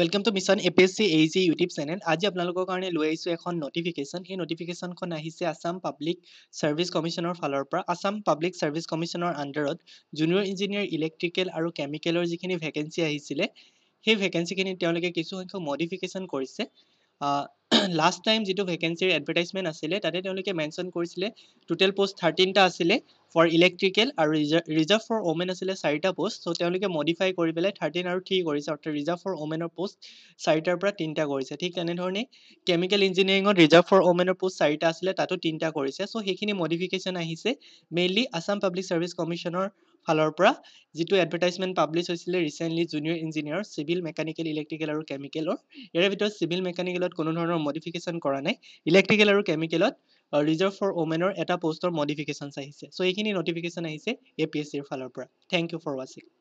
welcome to mission A P S C H E YouTube channel আজি আপোনালোকৰ কাৰণে লৈ আহিছোঁ এখন নটিফিকেশ্যন সেই নটিফিকেশ্যনখন আহিছে আছাম পাব্লিক ছাৰ্ভিছ কমিশ্যনৰ ফালৰ পৰা আছাম পাব্লিক ছাৰ্ভিছ কমিশ্যনৰ আণ্ডাৰত জুনিয়ৰ ইঞ্জিনিয়াৰ ইলেক্ট্ৰিকেল আৰু কেমিকেলৰ যিখিনি ভেকেঞ্চি আহিছিলে সেই ভেকেঞ্চিখিনি তেওঁলোকে কিছুসংখ্যক মডিফিকেশ্যন কৰিছে লাষ্ট টাইম যিটো ভেকেঞ্চিৰ এডভাৰটাইজমেণ্ট আছিলে তাতে তেওঁলোকে মেনশ্যন কৰিছিলে টোটেল পোষ্ট থাৰ্টিনটা আছিলে ফৰ ইলেক্ট্ৰিকেল আৰু ৰিজাৰ্ভ ফৰ ওমেন আছিলে চাৰিটা পষ্ট চ' তেওঁলোকে মডিফাই কৰি পেলাই থাৰ্টিন আৰু থ্ৰী কৰিছে অৰ্থাৎ ৰিজাৰ্ভ ফৰ ওমেনৰ পষ্ট চাৰিটাৰ পৰা তিনিটা কৰিছে ঠিক তেনেধৰণে কেমিকেল ইঞ্জিনিয়াৰিঙত ৰিজাৰ্ভ ফৰ ওমেনৰ পষ্ট চাৰিটা আছিলে তাতো তিনিটা কৰিছে চ' সেইখিনি মডিফিকেশ্যন আহিছে মেইনলি আছাম পাব্লিক ছাৰ্ভিচ কমিশ্যনৰ ফালৰ পৰা যিটো এডভাৰটাইজমেণ্ট পাব্লিছ হৈছিলে recently junior engineer civil mechanical electrical আৰু কেমিকেলৰ ইয়াৰে ভিতৰত চিভিল মেকানিকেলত কোনো ধৰণৰ মডিফিকেশ্যন কৰা নাই ইলেক্ট্ৰিকেল আৰু কেমিকেলত ৰিজাৰ্ভ ফৰ ওমেনৰ এটা পষ্টৰ মডিফিকেশ্যনছ আহিছে চ' এইখিনি নটিফিকেশ্যন আহিছে এ পি এছ চিৰ ফালৰ পৰা থেংক ইউ ফৰ ৱাচিং